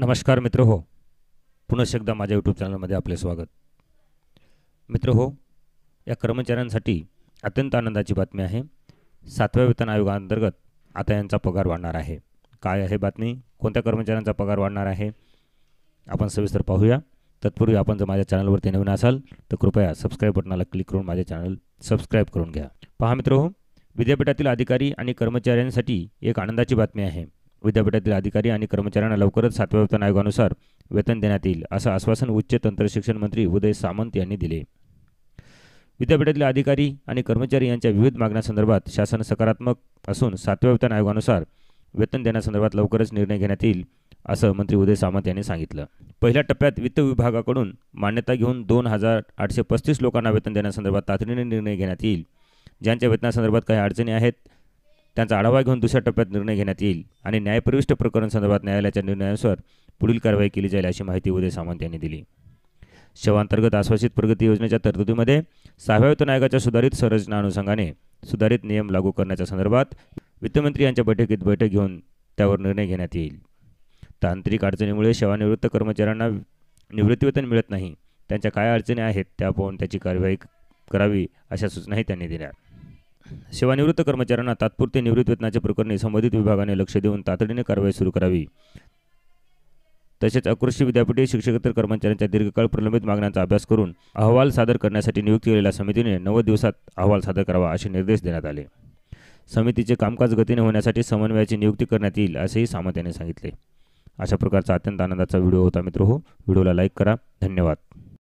नमस्कार मित्र हो पुनः एकदा माझ्या यूट्यूब चॅनलमध्ये आपले स्वागत मित्र हो या कर्मचाऱ्यांसाठी अत्यंत आनंदाची बातमी आहे सातव्या वेतन आयोगाअंतर्गत आता यांचा पगार वाढणार आहे काय आहे बातमी कोणत्या कर्मचाऱ्यांचा पगार वाढणार आहे आपण सविस्तर पाहूया तत्पूर्वी आपण जर माझ्या चॅनलवरती नवीन असाल तर कृपया सबस्क्राईब बटनाला क्लिक करून माझे चॅनल सबस्क्राईब करून घ्या पहा मित्र हो विद्यापीठातील अधिकारी आणि कर्मचाऱ्यांसाठी एक आनंदाची बातमी आहे विद्यापीठातील अधिकारी आणि कर्मचाऱ्यांना लवकरच सातव्या वेतन आयोगानुसार वेतन देण्यात येईल असं आश्वासन उच्च तंत्रशिक्षण मंत्री उदय सामंत यांनी दिले विद्यापीठातील अधिकारी आणि कर्मचारी यांच्या विविध मागण्यासंदर्भात शासन सकारात्मक असून सातव्या वेतन आयोगानुसार वेतन देण्यासंदर्भात लवकरच निर्णय घेण्यात येईल असं मंत्री उदय सामंत यांनी सांगितलं पहिल्या टप्प्यात वित्त विभागाकडून मान्यता घेऊन दोन हजार आठशे पस्तीस लोकांना वेतन देण्यासंदर्भात तातडीने निर्णय घेण्यात येईल ज्यांच्या वेतनासंदर्भात काही अडचणी आहेत त्यांचा आढावा घेऊन दुसऱ्या टप्प्यात निर्णय घेण्यात येईल आणि न्यायप्रविष्ट प्रकरण संदर्भात न्यायालयाच्या निर्णयानुसार पुढील कारवाई केली जाईल अशी माहिती उदय सामंत यांनी दिली शवांतर्गत आश्वासित प्रगती योजनेच्या तरतुदीमध्ये सहाव्या वेतन आयोगाच्या सुधारित संरचना अनुषंगाने सुधारित नियम लागू करण्याच्या संदर्भात वित्तमंत्री यांच्या बैठकीत बैठक घेऊन त्यावर निर्णय घेण्यात येईल तांत्रिक अडचणीमुळे सेवानिवृत्त कर्मचाऱ्यांना निवृत्तीवेतन मिळत नाही त्यांच्या काय अडचणी आहेत त्या पाहून त्याची कारवाई करावी अशा सूचनाही त्यांनी दिल्या सेवानिवृत्त कर्मचाऱ्यांना तात्पुरते निवृत्त वेतनाच्या प्रकरणी संबंधित विभागाने लक्ष देऊन तातडीने कारवाई सुरू करावी तसेच अकृषी विद्यापीठीय शिक्षकेतर कर्मचाऱ्यांच्या दीर्घकाळ प्रलंबित मागण्यांचा अभ्यास करून अहवाल सादर करण्यासाठी नियुक्त केलेल्या समितीने नव्वद दिवसात अहवाल सादर करावा असे निर्देश देण्यात आले समितीचे कामकाज गतीने होण्यासाठी समन्वयाची नियुक्ती करण्यात येईल असेही सामंत यांनी सांगितले अशा प्रकारचा अत्यंत आनंदाचा व्हिडिओ होता मित्र हो व्हिडिओला लाईक करा धन्यवाद